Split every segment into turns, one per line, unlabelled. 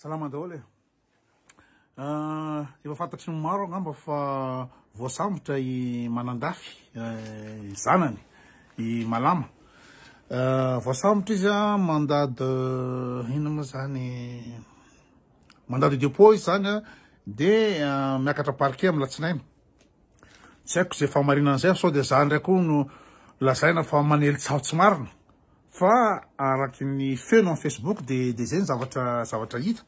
salama-dahôly ah, efa fantatra ny maro agnamba fa voasambotra i manandafy eh, zanany i alama ah, voasambotra izya mandady eh, ino moa zany mandady depot izy zanya de ah, miakatrapare am latsinaity haiko zafahnzay so de za ndraky onolazaina fa manely ts ahotsy marina fa araky ny feno a facebook dede zeny zavatra zavatra hita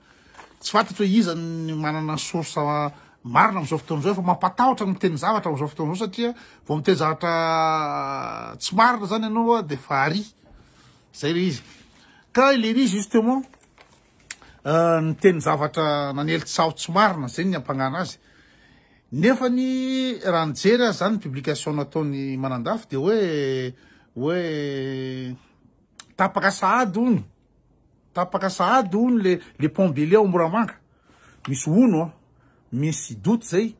tsy fantatra hoe izany manana sorosa marina amizao fotonzao efa mampatahotra mteny zavatra amizao fotonzao satria vaomiteny zavatra tsy marina zany anaoa dearynyeryay euh, zany ny publication nataony manandafy de hoe oe tapaka sady ono tapaka sady ono lele pombele ao mora manga misy ono a ah. misy dote zay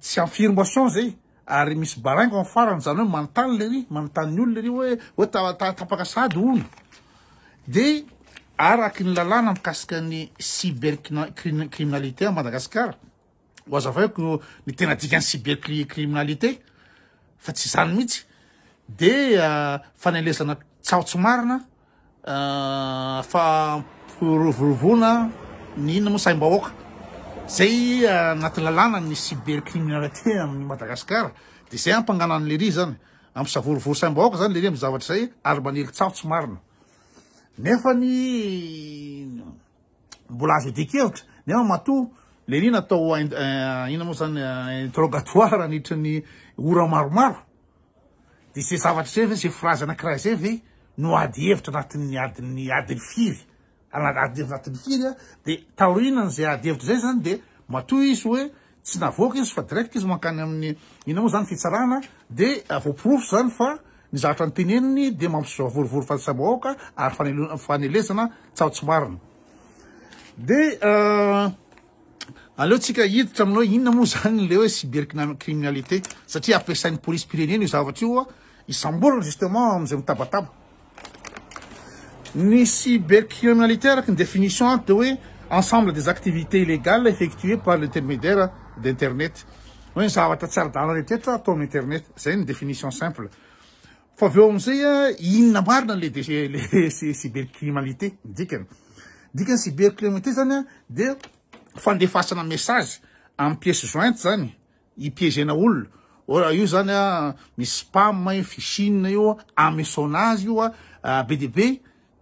tsy amfirmation zay ary misy baringo m farany zany hoe manontany lery manontaniny olo lery hoe o tapak sadyono deaklna aikanyciberriminalité a madagasikaraazakoenadikan'ny cibercriminalité fa tsy zany mihitsy de ah, fanalezana tsahotsy marinafaamprovorovona euh, ny inona moa a môyeriminaémyler norovoro sambaôka zany lery m zavatra zay araey tsahosy marinanefany mbolaazodkevitra nefamaolernataoina euh, moa zany euh, ternhitrany ora maromaro de zay zavatraze va zay frazy anakiraha zay ve no adyhevitra anatin'ny adiny adiny firy aei anatny irydeay adeir zay zanydife zyyaymoa y yeney de aororyoanyeera'yi ah, o zavatra ah, oa ah, isambolana justement amzay mitabataba ny cbercrimialité araiky ny definition ay de oe ensemble des activités ilégale effectués par lintermédiaire diernetoenr alerera atao ameetzaynyditioeeozay eh, inna marinalee cibercrimialitéceié zanyadeesmiecejint zany eaolona eh, io zanya eh, misypam i fisinna io amsonazy ioabe debe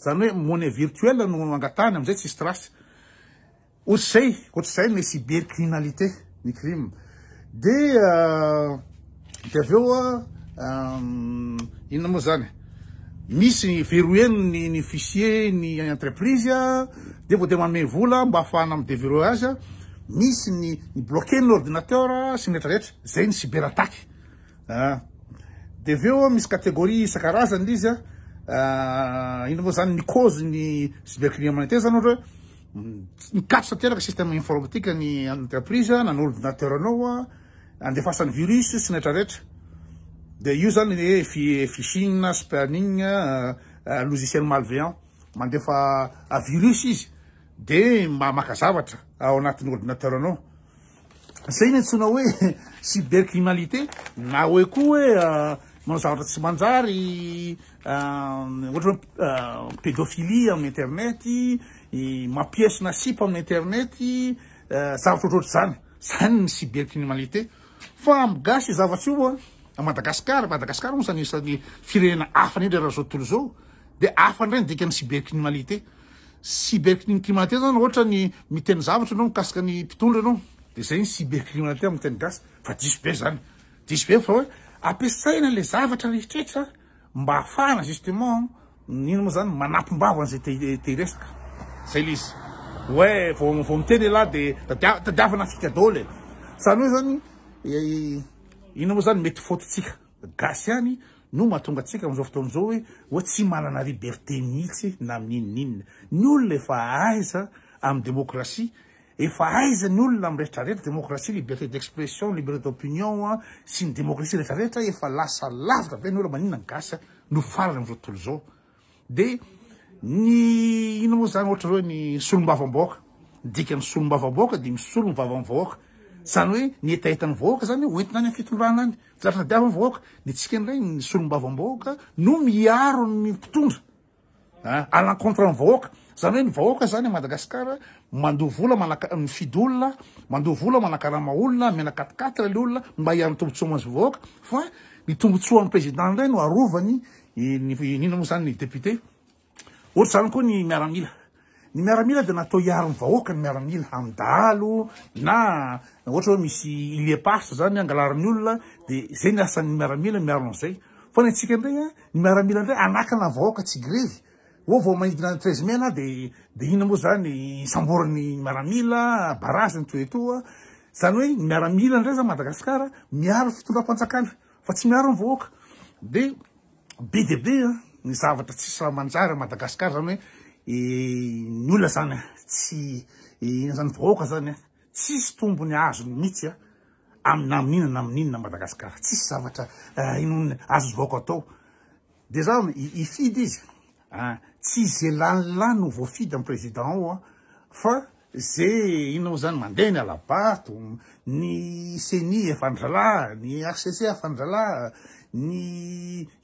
zany oe monnai virtuel no angatany amzay tsis trace ohatzay ohatrzay no cibercrialité yideeo euh, euh, ina moa zany misy verouen y fisier nyentreprisea de vô de maome vola mba ahafahana am deveroaa misy bloeyordinater synyretraretra zay ny ciberatadeeo ah. misyian-azanyizya Ah, ina moa zany ny coze ny cibercrimiialité zany ohatra hoe mm, nikatrosateraka systeme informatika ny entreprise nanyordinateurnao a andefa asany virus sy nreraeerao zanyeffiiioieaairusieazavatraaanatin'yordinateraoza ah, ah, ino tsona hoe cibercrimialité na oe koa oe manao zavatra tsy manjary euh, oatra hao euh, pedôfili amn'yinternet mampieso na sip ami'nyinternet euh, zavatra oatraoatr zanyzanyny cieriaaamadaaaramosyafan drarahazao oofanraeyamiteny zavatraanaokaianyitondro anao de zay ny ciber climalité amteny gasy fa diso be zany dis be fa hoe ampiasaina le zavatra rehitreetra mba hahafahana justement ina moa zany manampimbavan'zay tteresaka zay liz oe vvo mitenye lahy de tadiavana dole zany hoe zany ina moa zany mety fotitsika gasy hany no mahatonga antsika am'izao foto am'izao hoe oa tsy manana riberté mhihitsy na ami'n'inininny ny ololefa aiza amy démocratie ef aizany olona mrehitrarehetra démoratie liberté dexpressionliberté dopinion sy ny démorairetrarehitra efa lasalazaa be y olona maninanaony aminmoa halombabolbabadolomaaokazany hoe netaetany vahoaka zany ho oentinany a fitondran any zaraadiava vaoaka n tsika nra ny solombavamboka no miaro ny mpotondra alakontre nvahoaka zany hoe ny vahoaka zany madagasikara mandovola manakay fidy olona mandov ola manakarama olona mina katikaty ah le olona mba hiaro'ny tombotsoa mazy ovahoaka fa ny tombotsoamn'y président ndray no aayyaadeakanyiaraasiandraya ny miaramila ndray anakana vahoaka tsy grevy o vao maiina trezemena dede ihina mo zany ambornymiaramilaazntoydray zrbe debnzavatr tsisnjarymadagasara zany oe ny olona zany a tsy ina zany vahoka zany a tsisy tombony azony mitsya aminy amin'ina na min'inana madagasikara tsisy zavatra inony azonyvoodea ifidy izy tsy ze lanilano o voafidy am président ao a fa ze inona moa zany mandeha n alabato ny seni fandrala ny ass fandral n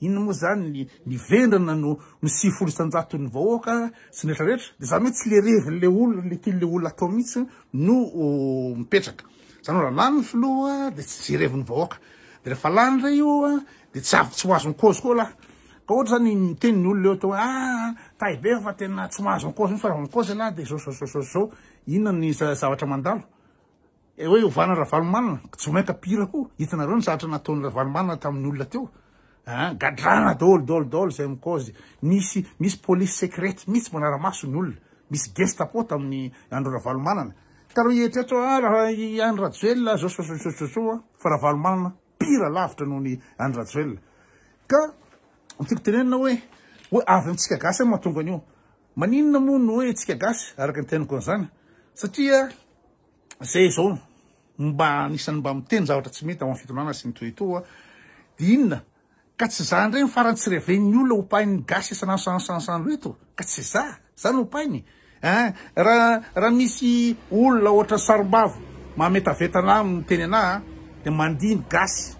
inona moa zany n vendrana nomsifolo anjatony vahoaka sretraretra de zay o tsy le revile olonaletily le olona ataomihitsy nolande ts revnyokfalanyra ioa de tsy atsy hoazonykôzkoa lah ohatra zany mteniny olona eo atao e a taybefa tena tsymahazokôo fa rakôz nay de zoenravalomanana omanka pira ko hitanareo ny zavatra nataony rahavalomanana taminy olonateosy mihsy manaramasony olona misy gestpô amin'ny androravalomananaraa a ka mitiako tenenna hoe hoe avy amintsika gasy ah matongany io maninona mono hoe tsika gasy araka nytenako anzany satria zay aomba nisan'nymbaiteny zavatra tsy mety mafitonana sy nytotoaryrnyolona opainny gasy isana sansasaloeto ka tsy za zanyohadiny gasy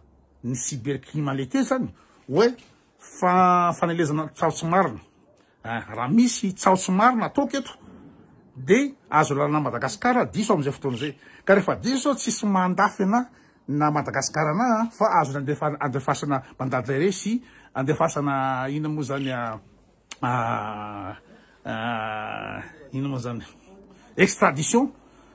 ny cibercrimaleté zany oe fa-fanalezana tsahotsy marina ah, raha misy tsahotsy marina tok eto de azo laana madagasikara diso am'izay fotoana zay ka rehefa dis sa tsisy mandafy ana na madagasikara ana fa azo aandefasana mandadare sy andefasana ina moa zany ah, ah, ina moa zany extradition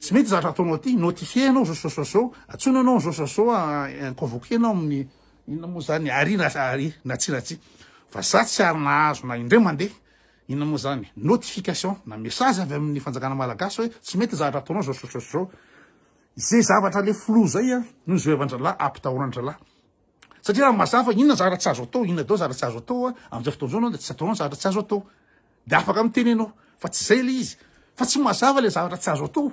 tsy mety zavatra ataonao aty aoaonainamoa zany notification na mesazy avyaminy fanjakana malagasy hoe tsy mety zavatra ataonao zaooavyaaaina rasazoatoao zaasazoataoa zay fotonzao anao de tsy ataonao zavatra tsy azo atao de afaka miteny anao fa tsy zay la izy fa tsy mazava le zavatra tsy azo atao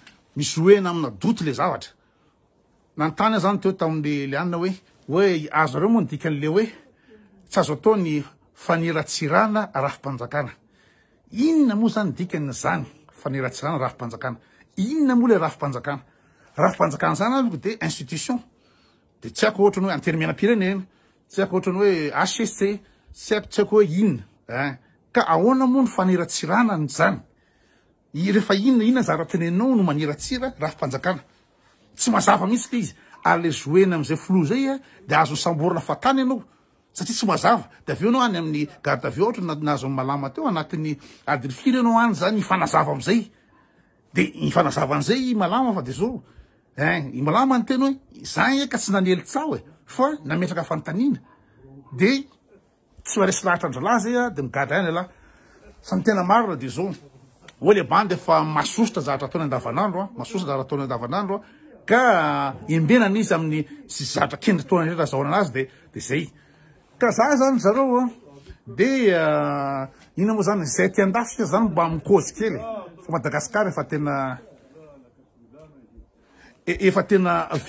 misy oe namina doty le zavatra antany zany teo tamlel anina oe oe azo reo moa nydikan'le oe tsy azo ataony faneratsirana rafipanjakana inna moa zany dikanyzanyanraranaaanalny odees aikohanyoinane aikohranyoess aiotsy aiko hoe inna ka aoana moa no fanera tsirana ny zany rehefain inona zaratenanao no manratsira rahahieayayazonaanyanaotria tsy azaadaeoanao any ami'nygaeo atra nazo amy malama teo anatny adfir anaoanzanyaayaazay aama faeaomalamntenaho za e ka tsy nanely tsaho e. fa nametraka fanannade tsy maresy rahatrandralahy zaya de migadra any e lalay fanytena maroraha de zao o le abande efa masosotra zaatra ataona andavanandro a masosora zahatra ataona adavanandroa ka anizy amy zatraediona eazhazeain mo zany zay tidaf zany mba mikôz kely fa madagasiara efa tena e-, eftenae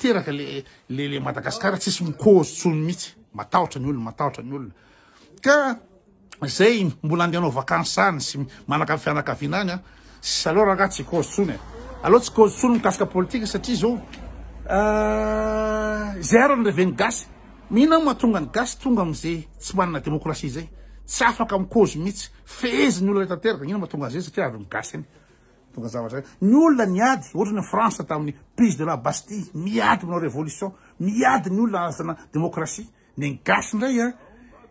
terka lelele madagasiar tsisy mikôzy tsony mihitsy matahtra ny olona matahotra ny olona ka zay mbola andenaoaanceny sy anakiaahatogany e. euh, gasy tonga mze tsy manana démocraie zay tsy afaka mkôze mihitsy fhzi nyolla ny tateranina matonga anzay satri aygasy ny toga zavatraay ny olona ny ady oatrany france tamin'ny pise de la bastie miady manao révolution miady ny olona azana démocratie ne ny gasy ndray a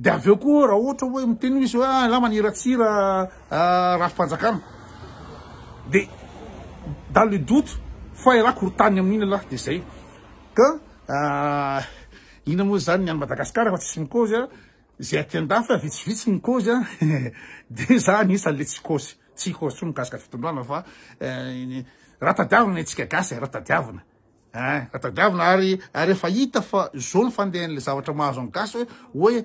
de av eo koa raha ohatra oe miteny o izy o ah, laaaahaedans ah, le doteahonny amin'ina la deayinamoa zanynany madagasikarafa tssôyaaatsiisahahahaia ryefaita fa zao ny fandehan'la zavatra mahazo any gasy hoe oe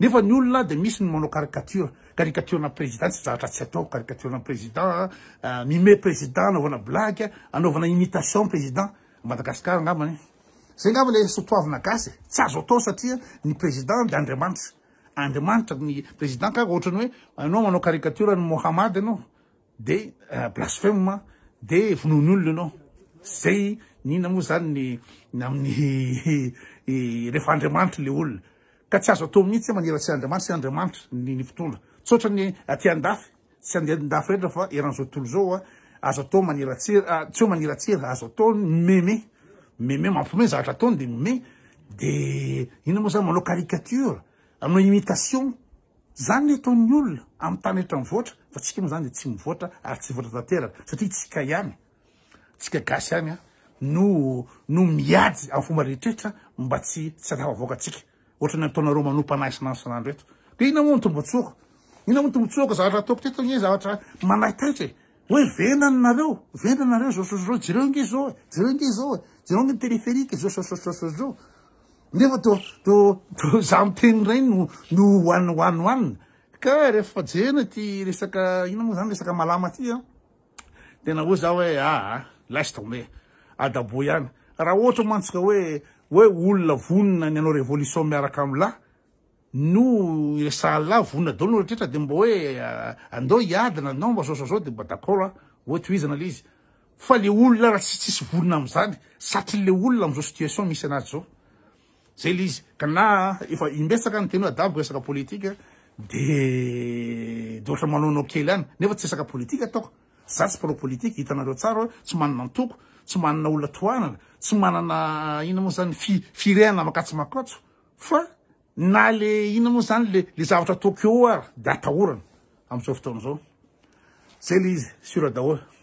nefa ny olona de misy y manao caricature carikaturenaprésident tsy jaatra y atao aiatuéident ah, ah, mie présiden nvaaa anaovanaiitationrésident madagasar ngaaaazoayréient e. de amamaranyéiyanamanao iarny mohamad anao de ah, blase de onony olona anao zay nina moa zanyyaminy reefa andriamanitra le olona ka tsy azo atao mihintsy manratser andriamantra sn anriamanitraayndafsy deeaooztao aazoataoyraataony dede ina moa zany manao kariatre aminao imitation zany ne ataony olona am'y tany reetra mivoatra fa tsika moa zany de sy ioaaryoiay am fombareitrehitra mba tstsy atafavaoka atsika ohtrany ataonareo manopanahy sananosanandro eto eiina moa nioboaknmoeeereree zaoreoeerka zazaoefaaeo eajenaty resaka ino mo zany resaka malamay ah. tena o za oe ah, ah, laste adabo iany raha ohatra mansoka oe oe olona vonina ny anao révolition miaraka mla no esa lay vonina dao nao atrehtra de mba oe eh, andeo hiadina anao mba zaozazao de mba dakôra ah, na izy fale oloa raha tssisy vonna amzany atryle olona amzaozokaaynefa tsy esakapolitika ataoko za tsy propolitike hitanadreo tsara o tsy manana ntoko tsy manana olona tohanana tsy manana iina moa zany fi- fireina mahakatso makatso fa na le iona moa zany lele zavatra taokoeo ary de atahorana am'izao fotaonazao zay le izy suradaho